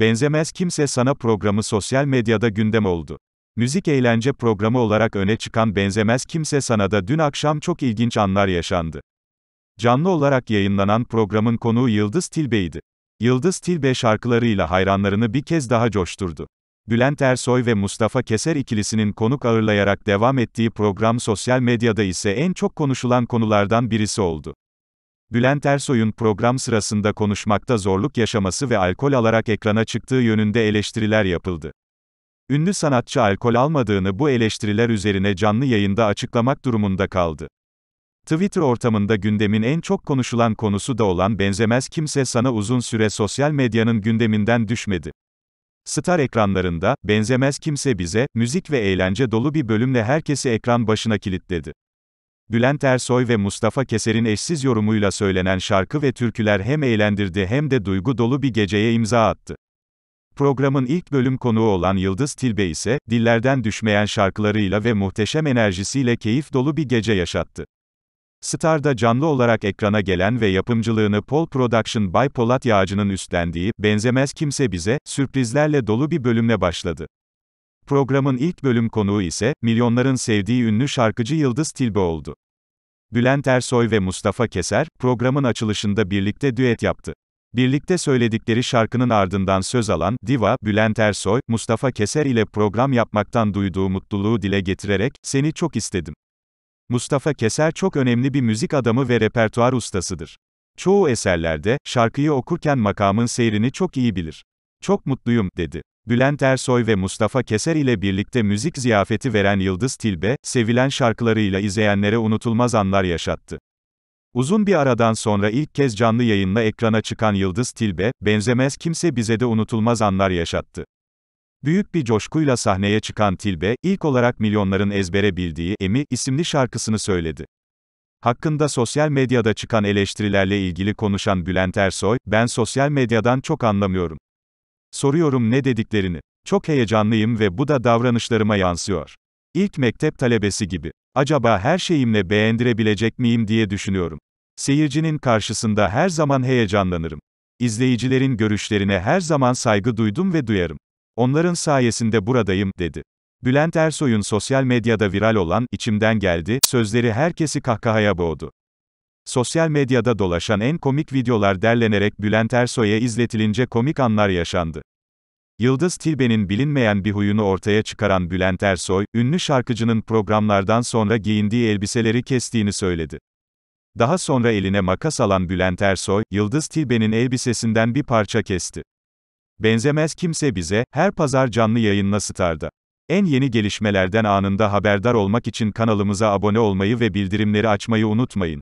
Benzemez Kimse Sana programı sosyal medyada gündem oldu. Müzik eğlence programı olarak öne çıkan Benzemez Kimse Sana'da dün akşam çok ilginç anlar yaşandı. Canlı olarak yayınlanan programın konuğu Yıldız Tilbe'ydi. Yıldız Tilbe şarkılarıyla hayranlarını bir kez daha coşturdu. Bülent Ersoy ve Mustafa Keser ikilisinin konuk ağırlayarak devam ettiği program sosyal medyada ise en çok konuşulan konulardan birisi oldu. Bülent Ersoy'un program sırasında konuşmakta zorluk yaşaması ve alkol alarak ekrana çıktığı yönünde eleştiriler yapıldı. Ünlü sanatçı alkol almadığını bu eleştiriler üzerine canlı yayında açıklamak durumunda kaldı. Twitter ortamında gündemin en çok konuşulan konusu da olan benzemez kimse sana uzun süre sosyal medyanın gündeminden düşmedi. Star ekranlarında, benzemez kimse bize, müzik ve eğlence dolu bir bölümle herkesi ekran başına kilitledi. Bülent Ersoy ve Mustafa Keser'in eşsiz yorumuyla söylenen şarkı ve türküler hem eğlendirdi hem de duygu dolu bir geceye imza attı. Programın ilk bölüm konuğu olan Yıldız Tilbe ise, dillerden düşmeyen şarkılarıyla ve muhteşem enerjisiyle keyif dolu bir gece yaşattı. Star'da canlı olarak ekrana gelen ve yapımcılığını Pol Production by Polat Yağcı'nın üstlendiği, benzemez kimse bize, sürprizlerle dolu bir bölümle başladı. Programın ilk bölüm konuğu ise, milyonların sevdiği ünlü şarkıcı Yıldız Tilbe oldu. Bülent Ersoy ve Mustafa Keser, programın açılışında birlikte düet yaptı. Birlikte söyledikleri şarkının ardından söz alan Diva, Bülent Ersoy, Mustafa Keser ile program yapmaktan duyduğu mutluluğu dile getirerek, seni çok istedim. Mustafa Keser çok önemli bir müzik adamı ve repertuar ustasıdır. Çoğu eserlerde, şarkıyı okurken makamın seyrini çok iyi bilir. Çok mutluyum, dedi. Bülent Ersoy ve Mustafa Keser ile birlikte müzik ziyafeti veren Yıldız Tilbe, sevilen şarkılarıyla izleyenlere unutulmaz anlar yaşattı. Uzun bir aradan sonra ilk kez canlı yayınla ekrana çıkan Yıldız Tilbe, benzemez kimse bize de unutulmaz anlar yaşattı. Büyük bir coşkuyla sahneye çıkan Tilbe, ilk olarak milyonların ezbere bildiği Emi isimli şarkısını söyledi. Hakkında sosyal medyada çıkan eleştirilerle ilgili konuşan Bülent Ersoy, ben sosyal medyadan çok anlamıyorum. Soruyorum ne dediklerini. Çok heyecanlıyım ve bu da davranışlarıma yansıyor. İlk mektep talebesi gibi. Acaba her şeyimle beğendirebilecek miyim diye düşünüyorum. Seyircinin karşısında her zaman heyecanlanırım. İzleyicilerin görüşlerine her zaman saygı duydum ve duyarım. Onların sayesinde buradayım, dedi. Bülent Ersoy'un sosyal medyada viral olan, içimden geldi, sözleri herkesi kahkahaya boğdu. Sosyal medyada dolaşan en komik videolar derlenerek Bülent Ersoy'a izletilince komik anlar yaşandı. Yıldız Tilbe'nin bilinmeyen bir huyunu ortaya çıkaran Bülent Ersoy, ünlü şarkıcının programlardan sonra giyindiği elbiseleri kestiğini söyledi. Daha sonra eline makas alan Bülent Ersoy, Yıldız Tilbe'nin elbisesinden bir parça kesti. Benzemez kimse bize, her pazar canlı yayınla Star'da. En yeni gelişmelerden anında haberdar olmak için kanalımıza abone olmayı ve bildirimleri açmayı unutmayın.